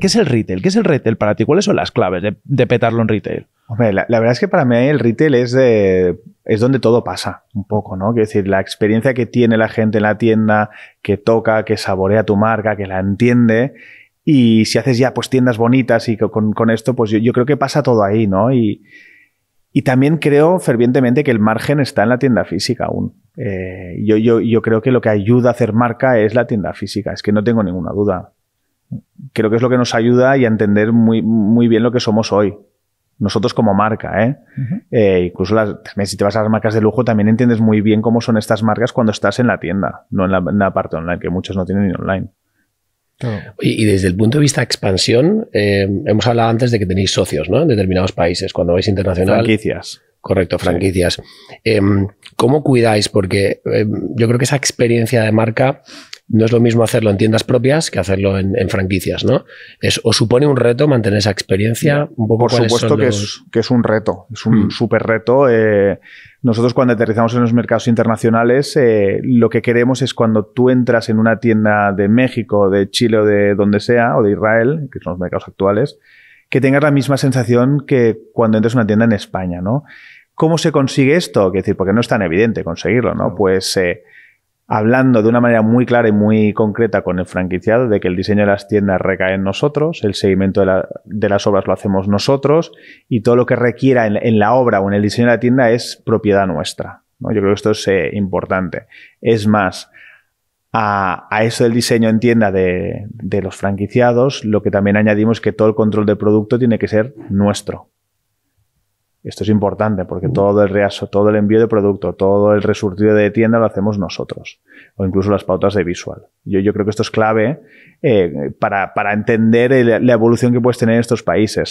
¿Qué es el retail? ¿Qué es el retail para ti? ¿Cuáles son las claves de, petarlo en retail? la, verdad es que para mí el retail es, es donde todo pasa, un poco, ¿no? Quiero decir, la experiencia que tiene la gente en la tienda, que toca, que saborea tu marca, que la entiende. Y si haces ya pues tiendas bonitas y con, esto, pues yo, creo que pasa todo ahí, ¿no? Y, y, también creo fervientemente que el margen está en la tienda física aún. Eh, yo, yo, yo creo que lo que ayuda a hacer marca es la tienda física, es que no tengo ninguna duda creo que es lo que nos ayuda y a entender muy, muy bien lo que somos hoy. Nosotros como marca, ¿eh? eh incluso si te vas a las marcas de lujo, también entiendes muy bien cómo son estas marcas cuando estás en la tienda, no en la, parte online, que muchos no tienen ni online. Y, desde el punto de vista de expansión, eh, hemos hablado antes de que tenéis socios, ¿no? En determinados países, cuando vais internacional. Franquicias. Correcto, franquicias. Eh, ¿Cómo cuidáis? Porque yo creo que esa experiencia de marca no es lo mismo hacerlo en tiendas propias que hacerlo en, franquicias, ¿no? supone un reto mantener esa experiencia? Un poco Por supuesto que, es, que es un reto, es un hmm. super súper reto. Eh, nosotros cuando aterrizamos en los mercados internacionales, eh, lo que queremos es cuando tú entras en una tienda de México, de Chile o de donde sea, o de Israel, que son los mercados actuales, que tengas la misma sensación que cuando entras en una tienda en España, ¿no? ¿Cómo se consigue esto? Quiero decir, porque no es tan evidente conseguirlo, ¿no? Pues... Eh, hablando de una manera muy clara y muy concreta con el franquiciado de que el diseño de las tiendas recae en nosotros, el seguimiento de, las obras lo hacemos nosotros y todo lo que requiera en, la obra o en el diseño de la tienda es propiedad nuestra. Yo creo que esto es eh, importante. Es más, a, eso del diseño en tienda de, de los franquiciados, lo que también añadimos es que todo el control del producto tiene que ser nuestro. Esto es importante porque todo el reaso, todo el envío de producto, todo el resurtido de tienda lo hacemos nosotros, o incluso las pautas de visual. Yo, yo creo que esto es clave eh, para, entender la evolución que puedes tener en estos países.